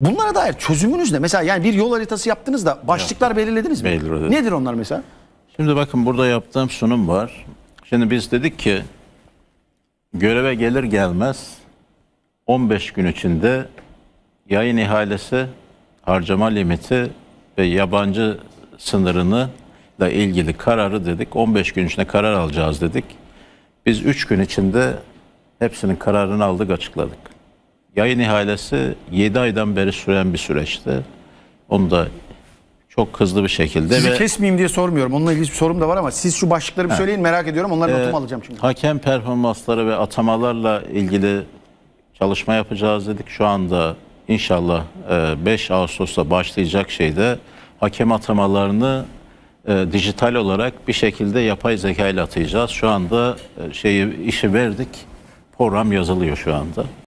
Bunlara dair çözümünüz ne? Mesela yani bir yol haritası yaptınız da başlıklar belirlediniz mi? Belirledim. Nedir onlar mesela? Şimdi bakın burada yaptığım sunum var. Şimdi biz dedik ki göreve gelir gelmez 15 gün içinde yayın ihalesi, harcama limiti ve yabancı sınırını ile ilgili kararı dedik. 15 gün içinde karar alacağız dedik. Biz 3 gün içinde hepsinin kararını aldık açıkladık. Yayın ihalesi 7 aydan beri süren bir süreçti. Onu da çok hızlı bir şekilde. Sizi ve, kesmeyeyim diye sormuyorum. Onunla ilgili bir sorum da var ama siz şu başlıkları bir söyleyin merak ediyorum. Onları e, notumu alacağım çünkü. Hakem performansları ve atamalarla ilgili çalışma yapacağız dedik. Şu anda inşallah 5 e, Ağustos'ta başlayacak şeyde hakem atamalarını e, dijital olarak bir şekilde yapay zeka ile atayacağız. Şu anda e, şeyi işi verdik. Program yazılıyor şu anda.